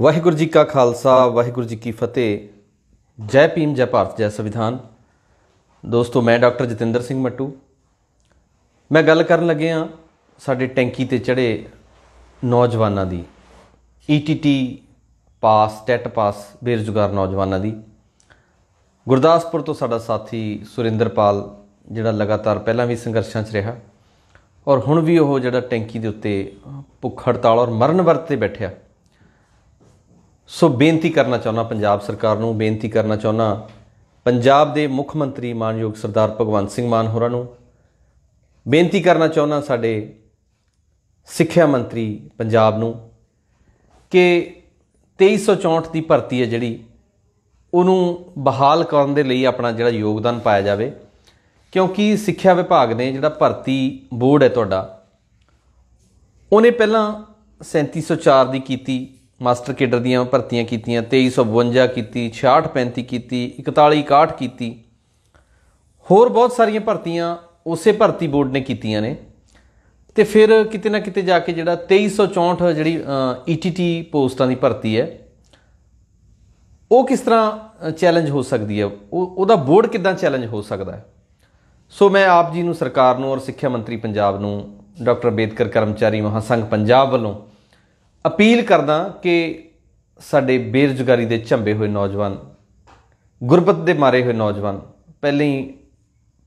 ਵਾਹਿਗੁਰੂ ਜੀ ਕਾ ਖਾਲਸਾ ਵਾਹਿਗੁਰੂ ਜੀ ਕੀ ਫਤਿਹ ਜੈ ਭੀਮ ਜੈ ਭਾਰਤ ਜੈ ਸੰਵਿਧਾਨ ਦੋਸਤੋ ਮੈਂ ਡਾਕਟਰ ਜਤਿੰਦਰ ਸਿੰਘ ਮੱਟੂ ਮੈਂ ਗੱਲ ਕਰਨ ਲੱਗੇ ਆ ਸਾਡੇ ਟੈਂਕੀ ਤੇ ਚੜੇ ਨੌਜਵਾਨਾਂ ਦੀ ETT e pass TET pass ਬੇਰੁਜ਼ਗਾਰ ਨੌਜਵਾਨਾਂ ਦੀ ਗੁਰਦਾਸਪੁਰ ਤੋਂ ਸਾਡਾ ਸਾਥੀ ਸੁਰਿੰਦਰਪਾਲ ਜਿਹੜਾ ਲਗਾਤਾਰ ਪਹਿਲਾਂ ਵੀ ਸੰਘਰਸ਼ਾਂ 'ਚ ਰਿਹਾ ਔਰ ਹੁਣ ਵੀ ਉਹ ਜਿਹੜਾ ਟੈਂਕੀ ਦੇ ਉੱਤੇ ਭੁੱਖ ਹੜਤਾਲ ਔਰ ਮਰਨ ਵਰਤ ਤੇ ਬੈਠਿਆ ਸੋ ਬੇਨਤੀ ਕਰਨਾ ਚਾਹੁੰਦਾ ਪੰਜਾਬ ਸਰਕਾਰ ਨੂੰ ਬੇਨਤੀ ਕਰਨਾ ਚਾਹੁੰਦਾ ਪੰਜਾਬ ਦੇ ਮੁੱਖ ਮੰਤਰੀ ਮਾਨਯੋਗ ਸਰਦਾਰ ਭਗਵੰਤ ਸਿੰਘ ਮਾਨ ਹੋਰਾਂ ਨੂੰ ਬੇਨਤੀ ਕਰਨਾ ਚਾਹੁੰਦਾ ਸਾਡੇ ਸਿੱਖਿਆ ਮੰਤਰੀ ਪੰਜਾਬ ਨੂੰ ਕਿ 2364 ਦੀ ਭਰਤੀ ਹੈ ਜਿਹੜੀ ਉਹਨੂੰ ਬਹਾਲ ਕਰਨ ਦੇ ਲਈ ਆਪਣਾ ਜਿਹੜਾ ਯੋਗਦਾਨ ਪਾਇਆ ਜਾਵੇ ਕਿਉਂਕਿ ਸਿੱਖਿਆ ਵਿਭਾਗ ਨੇ ਜਿਹੜਾ ਭਰਤੀ ਬੋਰਡ ਹੈ ਤੁਹਾਡਾ ਉਹਨੇ ਪਹਿਲਾਂ 3704 ਦੀ ਕੀਤੀ ਮਾਸਟਰ ਕੇਡਰ ਦੀਆਂ ਭਰਤੀਆਂ ਕੀਤੀਆਂ 2352 ਕੀਤੀ 6635 ਕੀਤੀ 4161 ਕੀਤੀ ਹੋਰ ਬਹੁਤ ਸਾਰੀਆਂ ਭਰਤੀਆਂ ਉਸੇ ਭਰਤੀ ਬੋਰਡ ਨੇ ਕੀਤੀਆਂ ਨੇ ਤੇ ਫਿਰ ਕਿਤੇ ਨਾ ਕਿਤੇ ਜਾ ਕੇ ਜਿਹੜਾ 2364 ਜਿਹੜੀ ਈਟੀਟੀ e ਪੋਸਟਾਂ ਦੀ ਭਰਤੀ ਹੈ ਉਹ ਕਿਸ ਤਰ੍ਹਾਂ ਚੈਲੰਜ ਹੋ ਸਕਦੀ ਹੈ ਉਹਦਾ ਬੋਰਡ ਕਿਦਾਂ ਚੈਲੰਜ ਹੋ ਸਕਦਾ ਹੈ ਸੋ ਮੈਂ ਆਪ ਜੀ ਨੂੰ ਸਰਕਾਰ ਨੂੰ ਔਰ ਸਿੱਖਿਆ ਮੰਤਰੀ ਪੰਜਾਬ ਨੂੰ ਡਾਕਟਰ ਬੇਦਕਰ ਕਰਮਚਾਰੀ ਮਹਾਸੰਘ ਪੰਜਾਬ ਵੱਲੋਂ ਅਪੀਲ ਕਰਦਾ ਕਿ ਸਾਡੇ ਬੇਰੁਜ਼ਗਾਰੀ ਦੇ ਝੰਬੇ ਹੋਏ ਨੌਜਵਾਨ ਗੁਰਬਤ ਦੇ ਮਾਰੇ ਹੋਏ ਨੌਜਵਾਨ ਪਹਿਲੇ ਹੀ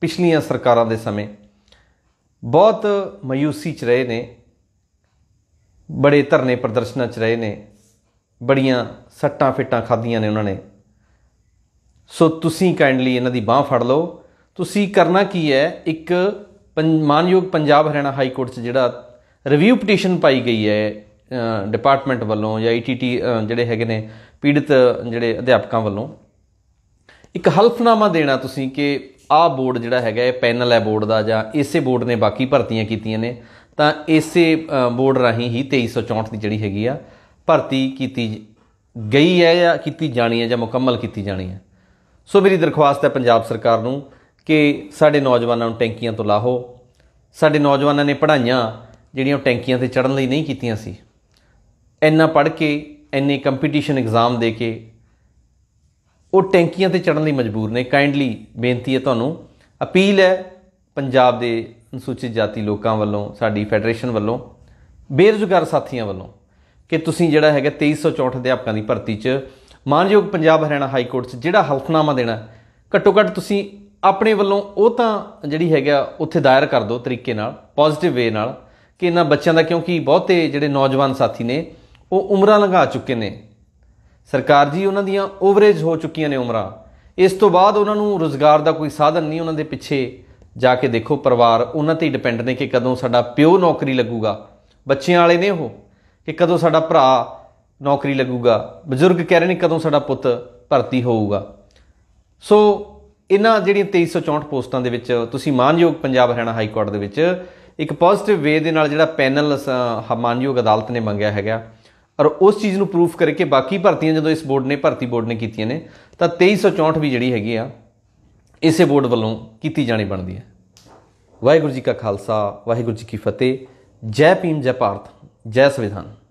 ਪਿਛਲੀਆਂ ਸਰਕਾਰਾਂ ਦੇ ਸਮੇਂ ਬਹੁਤ ਮਯੂਸੀ 'ਚ ਰਹੇ ਨੇ ਬੜੇ ਧਰਨੇ ਪ੍ਰਦਰਸ਼ਨਾਂ 'ਚ ਰਹੇ ਨੇ ਬੜੀਆਂ ਸੱਟਾਂ ਫਿੱਟਾਂ ਖਾਧੀਆਂ ਨੇ ਉਹਨਾਂ ਨੇ ਸੋ ਤੁਸੀਂ ਕਾਈਂਡਲੀ ਇਹਨਾਂ ਦੀ ਬਾਹ ਫੜ ਲਓ ਤੁਸੀਂ ਕਰਨਾ ਕੀ ਹੈ ਇੱਕ ਮਾਨਯੋਗ ਪੰਜਾਬ ਹਰਿਆਣਾ ਹਾਈ ਕੋਰਟ 'ਚ ਜਿਹੜਾ ਰਿਵਿਊ ਪਟੀਸ਼ਨ ਪਾਈ ਗਈ ਹੈ ਡਿਪਾਰਟਮੈਂਟ ਵੱਲੋਂ ਜਾਂ ਈਟੀਟੀ e ਜਿਹੜੇ ਹੈਗੇ ਨੇ ਪੀੜਿਤ ਜਿਹੜੇ ਅਧਿਆਪਕਾਂ ਵੱਲੋਂ ਇੱਕ ਹਲਫਨਾਮਾ ਦੇਣਾ ਤੁਸੀਂ ਕਿ ਆਹ ਬੋਰਡ ਜਿਹੜਾ ਹੈਗਾ ਇਹ ਪੈਨਲ ਹੈ ਬੋਰਡ ਦਾ ਜਾਂ ਇਸੇ ਬੋਰਡ ਨੇ ਬਾਕੀ ਭਰਤੀਆਂ ਕੀਤੀਆਂ ਨੇ ਤਾਂ ਇਸੇ ਬੋਰਡ ਰਾਹੀਂ ਹੀ 2364 ਦੀ ਜਿਹੜੀ ਹੈਗੀ ਆ ਭਰਤੀ ਕੀਤੀ ਗਈ ਹੈ ਜਾਂ ਕੀਤੀ ਜਾਣੀ ਹੈ ਜਾਂ ਮੁਕੰਮਲ ਕੀਤੀ ਜਾਣੀ ਹੈ ਸੋ ਮੇਰੀ ਦਰਖਾਸਤ ਹੈ ਪੰਜਾਬ ਸਰਕਾਰ ਨੂੰ ਕਿ ਸਾਡੇ ਨੌਜਵਾਨਾਂ ਨੂੰ ਟੈਂਕੀਆਂ ਤੋਂ ਲਾਹੋ ਸਾਡੇ ਨੌਜਵਾਨਾਂ ਨੇ ਪੜ੍ਹਾਈਆਂ ਜਿਹੜੀਆਂ ਟੈਂਕੀਆਂ ਤੇ ਚੜਨ ਲਈ ਨਹੀਂ ਕੀਤੀਆਂ ਸੀ ਇੰਨਾ ਪੜ ਕੇ ਇੰਨੇ ਕੰਪੀਟੀਸ਼ਨ ਐਗਜ਼ਾਮ ਦੇ ਕੇ ਉਹ ਟੈਂਕੀਆਂ ਤੇ ਚੜਨ ਲਈ ਮਜਬੂਰ ਨੇ ਕਾਈਂਡਲੀ ਬੇਨਤੀ ਹੈ ਤੁਹਾਨੂੰ ਅਪੀਲ ਹੈ ਪੰਜਾਬ ਦੇ ਅਨੁਸੂਚਿਤ ਜਾਤੀ ਲੋਕਾਂ ਵੱਲੋਂ ਸਾਡੀ ਫੈਡਰੇਸ਼ਨ ਵੱਲੋਂ ਬੇਰੁਜ਼ਗਾਰ ਸਾਥੀਆਂ ਵੱਲੋਂ ਕਿ ਤੁਸੀਂ ਜਿਹੜਾ ਹੈਗਾ 2364 ਅਧਿਆਪਕਾਂ ਦੀ ਭਰਤੀ 'ਚ ਮਾਨਯੋਗ ਪੰਜਾਬ ਹਰਿਆਣਾ ਹਾਈ ਕੋਰਟ 'ਚ ਜਿਹੜਾ ਹਲਫਨਾਮਾ ਦੇਣਾ ਘੱਟੋ ਘੱਟ ਤੁਸੀਂ ਆਪਣੇ ਵੱਲੋਂ ਉਹ ਤਾਂ ਜਿਹੜੀ ਹੈਗਾ ਉੱਥੇ ਦਾਇਰ ਕਰ ਦਿਓ ਤਰੀਕੇ ਨਾਲ ਪੋਜ਼ਿਟਿਵ ਵੇ ਨਾਲ ਕਿ ਇਹਨਾਂ ਬੱਚਿਆਂ ਦਾ ਕਿਉਂਕਿ ਬਹੁਤੇ ਜਿਹੜੇ ਨੌਜਵਾਨ ਸਾਥੀ ਨੇ ਉਹ ਉਮਰਾਂ ਲੰਘਾ ਚੁੱਕੇ ਨੇ ਸਰਕਾਰ ਜੀ ਉਹਨਾਂ ਦੀਆਂ ਓਵਰੇਜ ਹੋ ਚੁੱਕੀਆਂ ਨੇ ਉਮਰਾਂ ਇਸ ਤੋਂ ਬਾਅਦ ਉਹਨਾਂ ਨੂੰ ਰੋਜ਼ਗਾਰ ਦਾ ਕੋਈ ਸਾਧਨ ਨਹੀਂ ਉਹਨਾਂ ਦੇ ਪਿੱਛੇ ਜਾ ਕੇ ਦੇਖੋ ਪਰਿਵਾਰ ਉਹਨਾਂ ਤੇ ਡਿਪੈਂਡ ਨੇ ਕਿ ਕਦੋਂ ਸਾਡਾ ਪਿਓ ਨੌਕਰੀ ਲੱਗੂਗਾ ਬੱਚਿਆਂ ਵਾਲੇ ਨੇ ਉਹ ਕਿ ਕਦੋਂ ਸਾਡਾ ਭਰਾ ਨੌਕਰੀ ਲੱਗੂਗਾ ਬਜ਼ੁਰਗ ਕਹਿ ਰਹੇ ਨੇ ਕਦੋਂ ਸਾਡਾ ਪੁੱਤ ਭਰਤੀ ਹੋਊਗਾ ਸੋ ਇਹਨਾਂ ਜਿਹੜੀਆਂ 2364 ਪੋਸਟਾਂ ਦੇ ਵਿੱਚ ਤੁਸੀਂ ਮਾਨਯੋਗ ਪੰਜਾਬ ਹਰਿਆਣਾ ਹਾਈ ਕੋਰਟ ਦੇ ਵਿੱਚ ਇੱਕ ਪੋਜ਼ਿਟਿਵ ਵੇ ਦੇ ਨਾਲ ਜਿਹੜਾ ਪੈਨਲ ਮਾਨਯੋਗ ਅਦਾਲਤ ਨੇ ਮੰਗਿਆ ਹੈਗਾ ਔਰ ਉਸ ਚੀਜ਼ ਨੂੰ ਪ੍ਰੂਫ ਕਰਕੇ ਬਾਕੀ ਭਰਤੀਆਂ ਜਦੋਂ ਇਸ ਬੋਰਡ ਨੇ ਭਰਤੀ ਬੋਰਡ ਨੇ ਕੀਤੀਆਂ ਨੇ ਤਾਂ 2364 ਵੀ ਜਿਹੜੀ ਹੈਗੀ ਆ ਇਸੇ ਬੋਰਡ ਵੱਲੋਂ ਕੀਤੀ ਜਾਣੀ ਬਣਦੀ ਹੈ ਵਾਹਿਗੁਰੂ ਜੀ ਕਾ ਖਾਲਸਾ ਵਾਹਿਗੁਰੂ ਜੀ ਕੀ ਫਤਿਹ ਜੈ ਭੀਮ ਜੈ ਭਾਰਤ ਜੈ ਸੰਵਿਧਾਨ